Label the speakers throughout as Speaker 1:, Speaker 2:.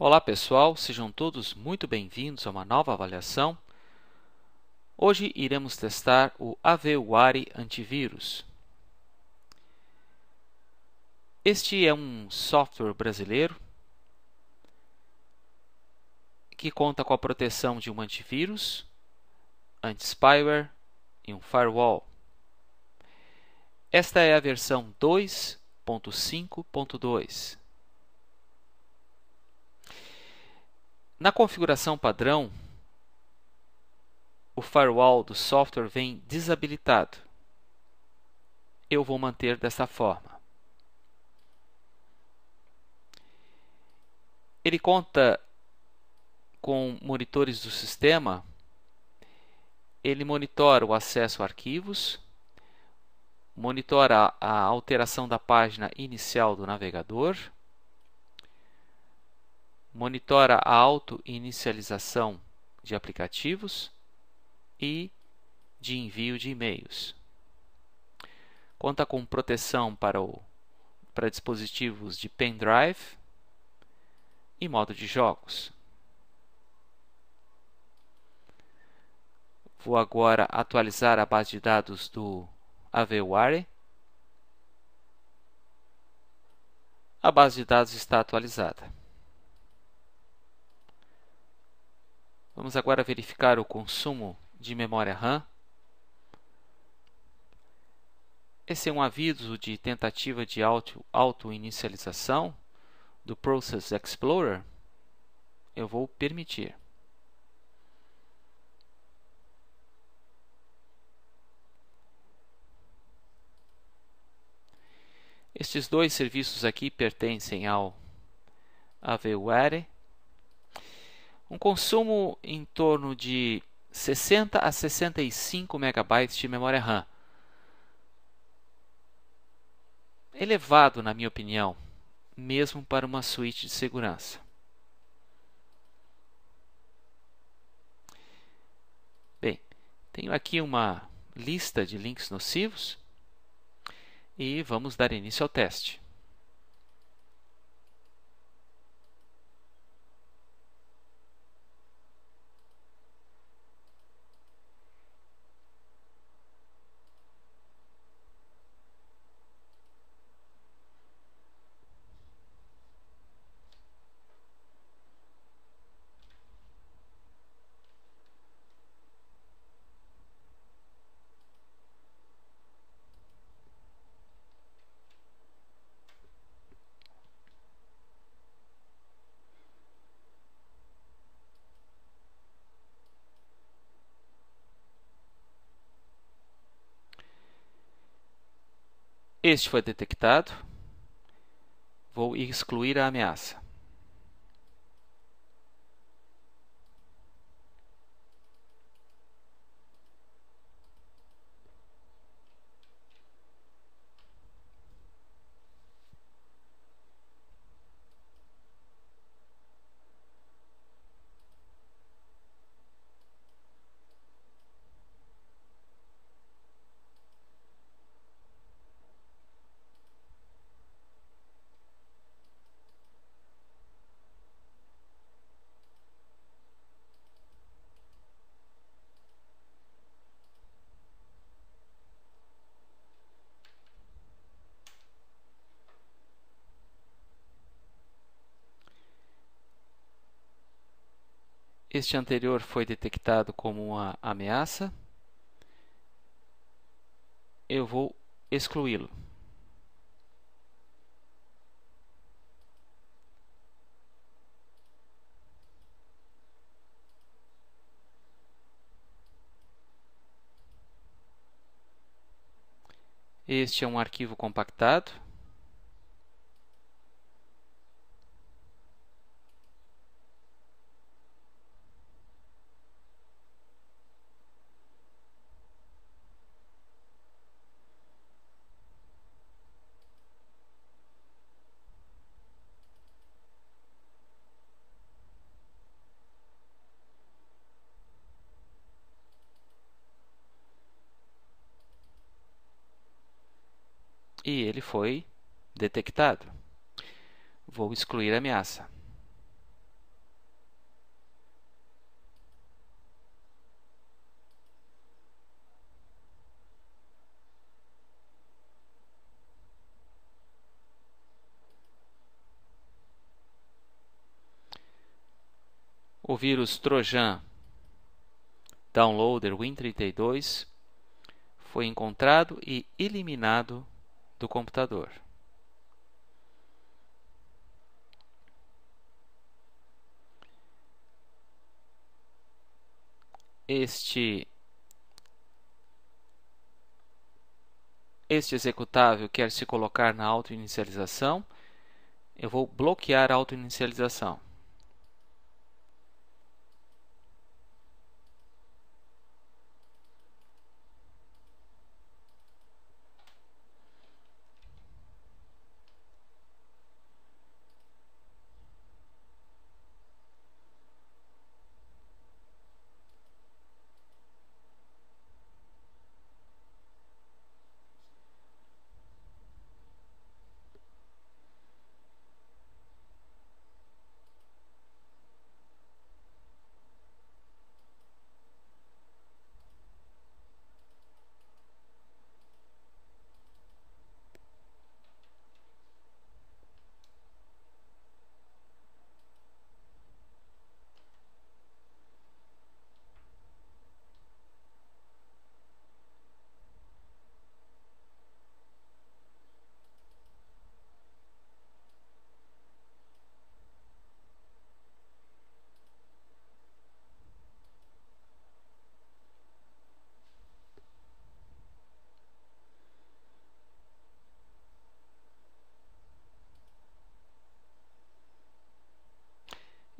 Speaker 1: Olá pessoal, sejam todos muito bem-vindos a uma nova avaliação. Hoje iremos testar o AVWare Antivírus. Este é um software brasileiro que conta com a proteção de um antivírus, anti-spyware e um firewall. Esta é a versão 2.5.2. Na configuração padrão, o firewall do software vem desabilitado. Eu vou manter dessa forma. Ele conta com monitores do sistema. Ele monitora o acesso a arquivos, monitora a alteração da página inicial do navegador monitora a auto-inicialização de aplicativos e de envio de e-mails. Conta com proteção para, o, para dispositivos de pendrive e modo de jogos. Vou agora atualizar a base de dados do AVWare. A base de dados está atualizada. Vamos agora verificar o consumo de memória RAM. Esse é um aviso de tentativa de auto-inicialização do Process Explorer. Eu vou permitir. Estes dois serviços aqui pertencem ao AVWare um consumo em torno de 60 a 65 MB de memória RAM. Elevado, na minha opinião, mesmo para uma suíte de segurança. Bem, tenho aqui uma lista de links nocivos e vamos dar início ao teste. Este foi detectado. Vou excluir a ameaça. Este anterior foi detectado como uma ameaça. Eu vou excluí-lo. Este é um arquivo compactado. e ele foi detectado. Vou excluir a ameaça. o vírus Trojan Downloader Win32 foi encontrado e eliminado do computador. Este este executável quer se colocar na autoinicialização, eu vou bloquear a autoinicialização.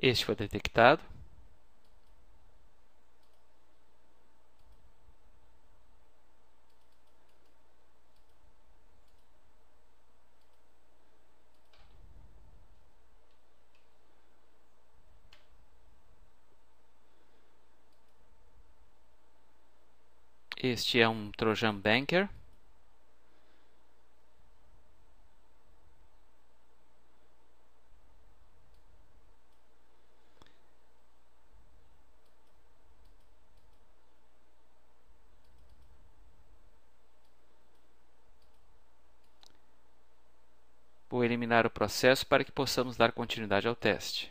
Speaker 1: Este foi detectado. Este é um Trojan Banker. terminar o processo para que possamos dar continuidade ao teste.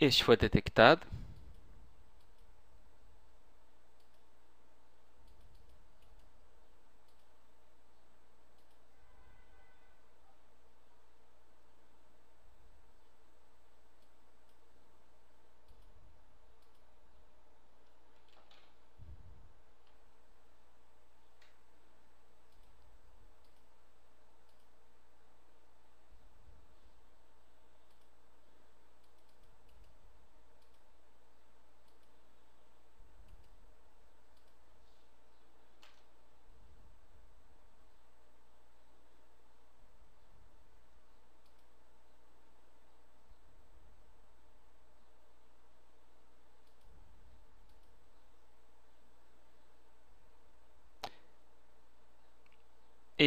Speaker 1: Este foi detectado.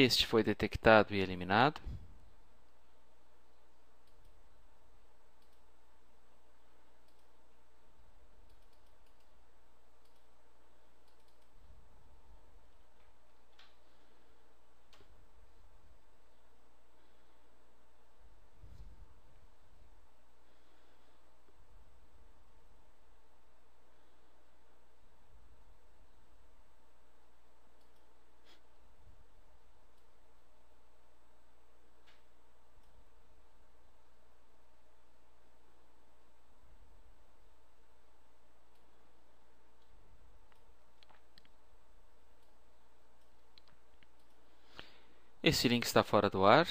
Speaker 1: Este foi detectado e eliminado. Esse link está fora do ar.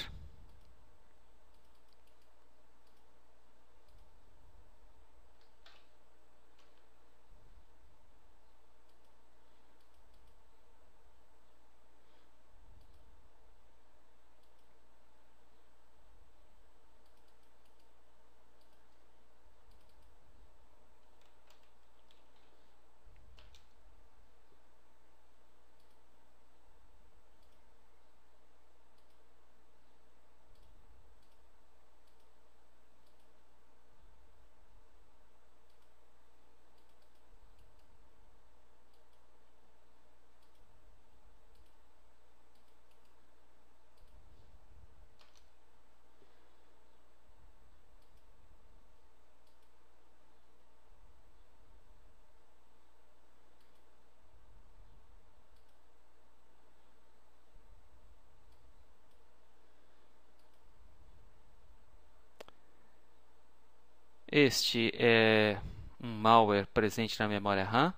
Speaker 1: Este é um malware presente na memória RAM.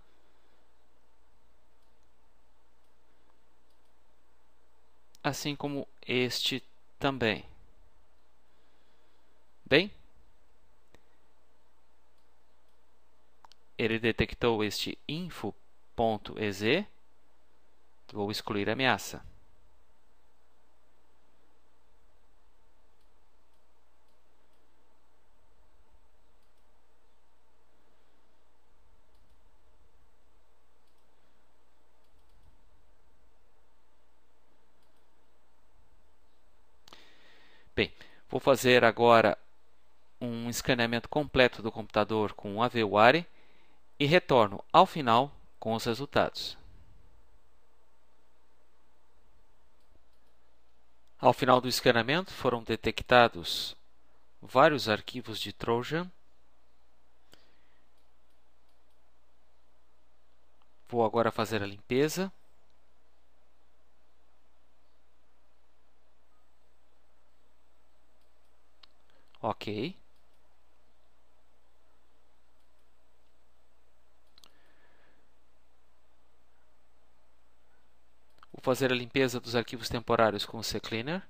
Speaker 1: Assim como este também. Bem, ele detectou este info.ez. Vou excluir a ameaça. Vou fazer agora um escaneamento completo do computador com o AVWare e retorno ao final com os resultados. Ao final do escaneamento foram detectados vários arquivos de Trojan. Vou agora fazer a limpeza. Ok. Vou fazer a limpeza dos arquivos temporários com o ccleaner.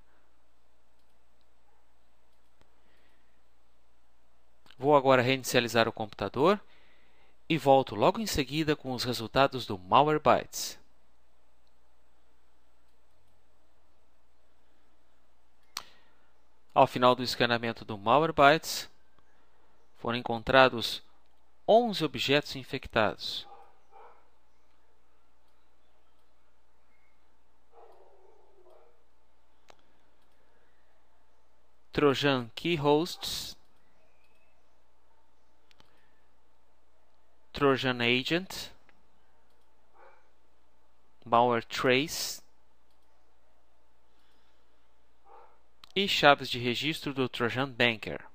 Speaker 1: Vou agora reinicializar o computador e volto logo em seguida com os resultados do Malwarebytes. Ao final do escaneamento do Malwarebytes, foram encontrados 11 objetos infectados. Trojan Key Hosts, Trojan Agent, Malware Trace, e chaves de registro do Trojan Banker.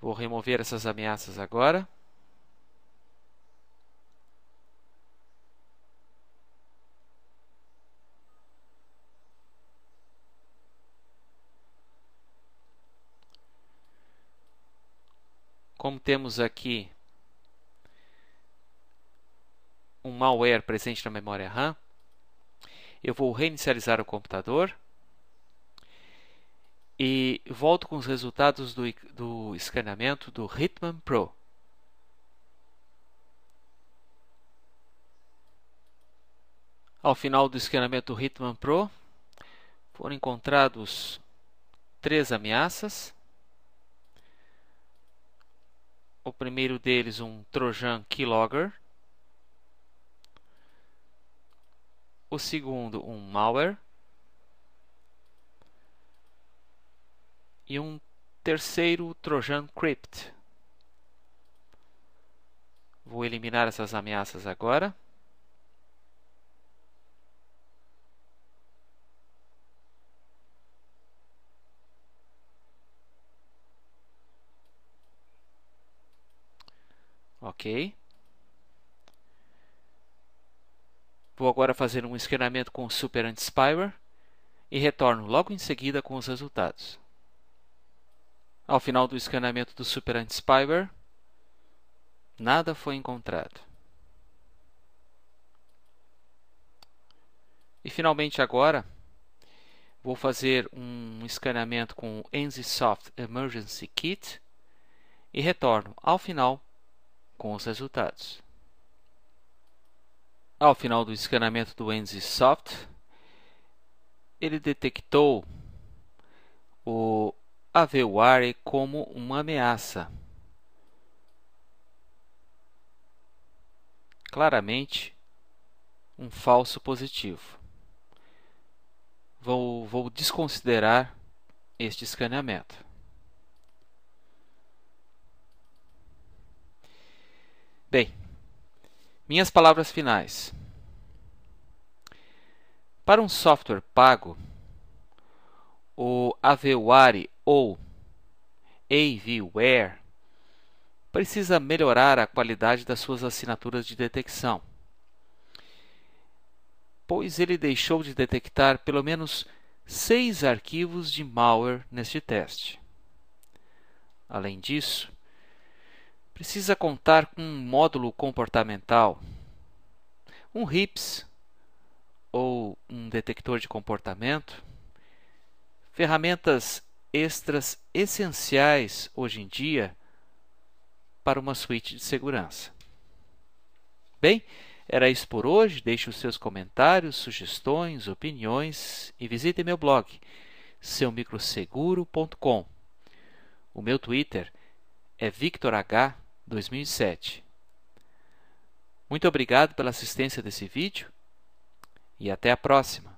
Speaker 1: Vou remover essas ameaças agora. Como temos aqui um malware presente na memória RAM. Eu vou reinicializar o computador e volto com os resultados do, do escaneamento do Hitman Pro. Ao final do escaneamento do Hitman Pro, foram encontrados três ameaças. O primeiro deles um Trojan Keylogger, o segundo um malware e um terceiro Trojan Crypt. Vou eliminar essas ameaças agora. Ok. Vou agora fazer um escaneamento com o Super Antispyware e retorno logo em seguida com os resultados. Ao final do escaneamento do Super Antispyware, nada foi encontrado. E finalmente agora, vou fazer um escaneamento com o EnziSoft Emergency Kit e retorno ao final com os resultados. Ao final do escaneamento do Enzy Soft, ele detectou o Aveware como uma ameaça. Claramente, um falso positivo. Vou, vou desconsiderar este escaneamento. Bem, minhas palavras finais. Para um software pago, o Aveware ou AVWare precisa melhorar a qualidade das suas assinaturas de detecção, pois ele deixou de detectar pelo menos seis arquivos de malware neste teste. Além disso, precisa contar com um módulo comportamental, um RIPS ou um detector de comportamento, ferramentas extras essenciais hoje em dia para uma suíte de segurança. Bem, era isso por hoje. Deixe os seus comentários, sugestões, opiniões e visite meu blog seumicroseguro.com. O meu Twitter é victorh 2007. Muito obrigado pela assistência desse vídeo e até a próxima!